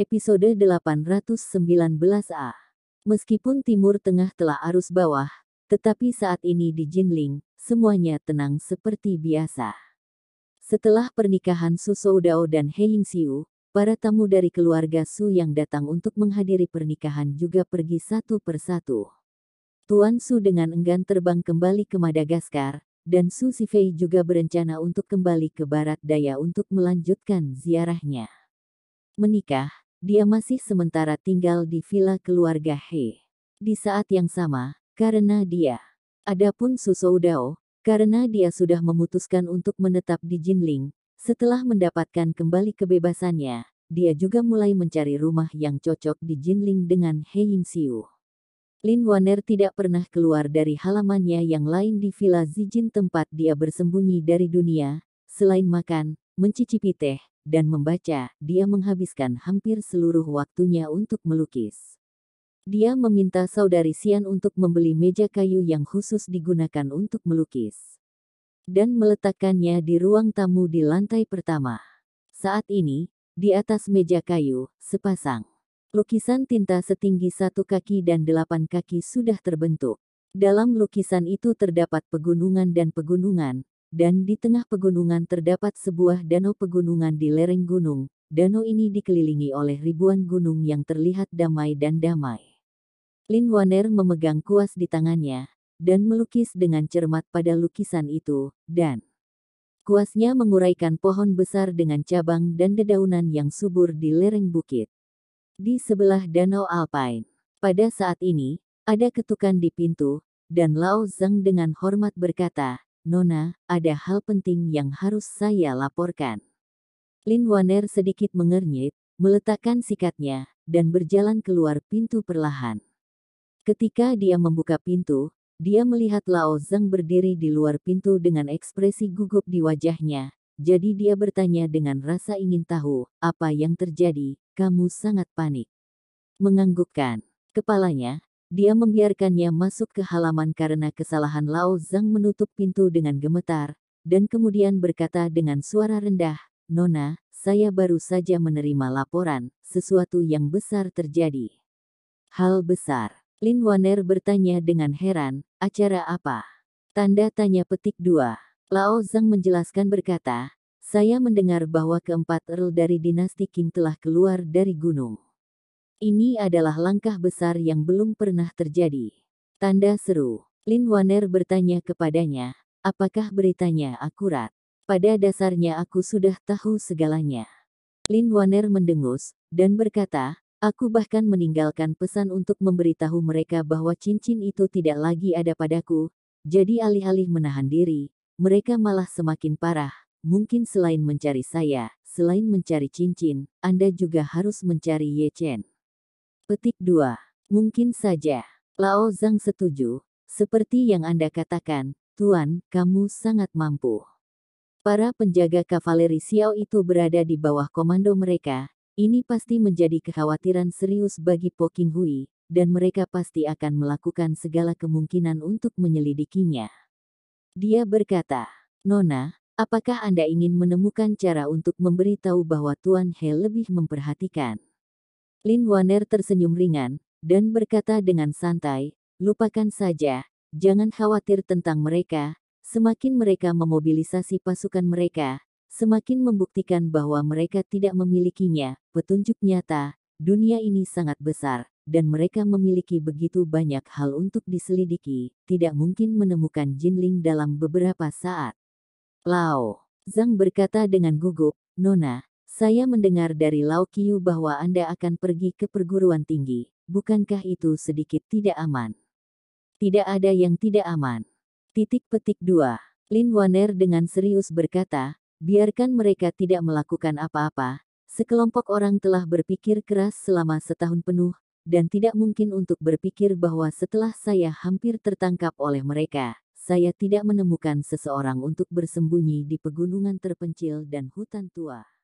Episode 819A Meskipun Timur Tengah telah arus bawah, tetapi saat ini di Jinling, semuanya tenang seperti biasa. Setelah pernikahan Dao dan Siu, para tamu dari keluarga Su yang datang untuk menghadiri pernikahan juga pergi satu persatu. Tuan Su dengan enggan terbang kembali ke Madagaskar, dan Su Sifei juga berencana untuk kembali ke Barat Daya untuk melanjutkan ziarahnya. Menikah, dia masih sementara tinggal di villa keluarga He. Di saat yang sama, karena dia. Adapun Susoudao, karena dia sudah memutuskan untuk menetap di Jinling, setelah mendapatkan kembali kebebasannya, dia juga mulai mencari rumah yang cocok di Jinling dengan He Siu. Lin Waner tidak pernah keluar dari halamannya yang lain di Villa Zijin tempat dia bersembunyi dari dunia, selain makan, mencicipi teh, dan membaca, dia menghabiskan hampir seluruh waktunya untuk melukis. Dia meminta saudari Sian untuk membeli meja kayu yang khusus digunakan untuk melukis. Dan meletakkannya di ruang tamu di lantai pertama. Saat ini, di atas meja kayu, sepasang. Lukisan tinta setinggi satu kaki dan delapan kaki sudah terbentuk. Dalam lukisan itu terdapat pegunungan dan pegunungan, dan di tengah pegunungan terdapat sebuah danau pegunungan di lereng gunung. Danau ini dikelilingi oleh ribuan gunung yang terlihat damai dan damai. Lin Waner memegang kuas di tangannya, dan melukis dengan cermat pada lukisan itu, dan kuasnya menguraikan pohon besar dengan cabang dan dedaunan yang subur di lereng bukit. Di sebelah Danau Alpine, pada saat ini, ada ketukan di pintu, dan Lao Zeng dengan hormat berkata, Nona, ada hal penting yang harus saya laporkan. Lin Waner sedikit mengernyit, meletakkan sikatnya, dan berjalan keluar pintu perlahan. Ketika dia membuka pintu, dia melihat Lao Zhang berdiri di luar pintu dengan ekspresi gugup di wajahnya, jadi dia bertanya dengan rasa ingin tahu, apa yang terjadi, kamu sangat panik. Menganggukkan kepalanya, dia membiarkannya masuk ke halaman karena kesalahan Lao Zhang menutup pintu dengan gemetar, dan kemudian berkata dengan suara rendah, Nona, saya baru saja menerima laporan, sesuatu yang besar terjadi. Hal besar. Lin Waner bertanya dengan heran, acara apa? Tanda tanya petik dua. Lao Zhang menjelaskan berkata, saya mendengar bahwa keempat Earl dari dinasti King telah keluar dari gunung. Ini adalah langkah besar yang belum pernah terjadi. Tanda seru. Lin Waner bertanya kepadanya, apakah beritanya akurat? Pada dasarnya aku sudah tahu segalanya. Lin Waner mendengus, dan berkata, aku bahkan meninggalkan pesan untuk memberitahu mereka bahwa cincin itu tidak lagi ada padaku, jadi alih-alih menahan diri, mereka malah semakin parah. Mungkin selain mencari saya, selain mencari cincin, Anda juga harus mencari Ye Chen. Petik 2. Mungkin saja. Lao Zhang setuju. Seperti yang Anda katakan, Tuan, kamu sangat mampu. Para penjaga kavaleri Xiao itu berada di bawah komando mereka, ini pasti menjadi kekhawatiran serius bagi Po King Hui, dan mereka pasti akan melakukan segala kemungkinan untuk menyelidikinya. Dia berkata, Nona, apakah Anda ingin menemukan cara untuk memberitahu bahwa Tuan He lebih memperhatikan Lin Waner tersenyum ringan, dan berkata dengan santai, lupakan saja, jangan khawatir tentang mereka, semakin mereka memobilisasi pasukan mereka, semakin membuktikan bahwa mereka tidak memilikinya, petunjuk nyata, dunia ini sangat besar, dan mereka memiliki begitu banyak hal untuk diselidiki, tidak mungkin menemukan Jinling dalam beberapa saat. Lao, Zhang berkata dengan gugup, Nona, saya mendengar dari Lao Qiu bahwa Anda akan pergi ke perguruan tinggi, bukankah itu sedikit tidak aman? Tidak ada yang tidak aman. Titik petik 2. Lin Waner dengan serius berkata, biarkan mereka tidak melakukan apa-apa, sekelompok orang telah berpikir keras selama setahun penuh, dan tidak mungkin untuk berpikir bahwa setelah saya hampir tertangkap oleh mereka, saya tidak menemukan seseorang untuk bersembunyi di pegunungan terpencil dan hutan tua.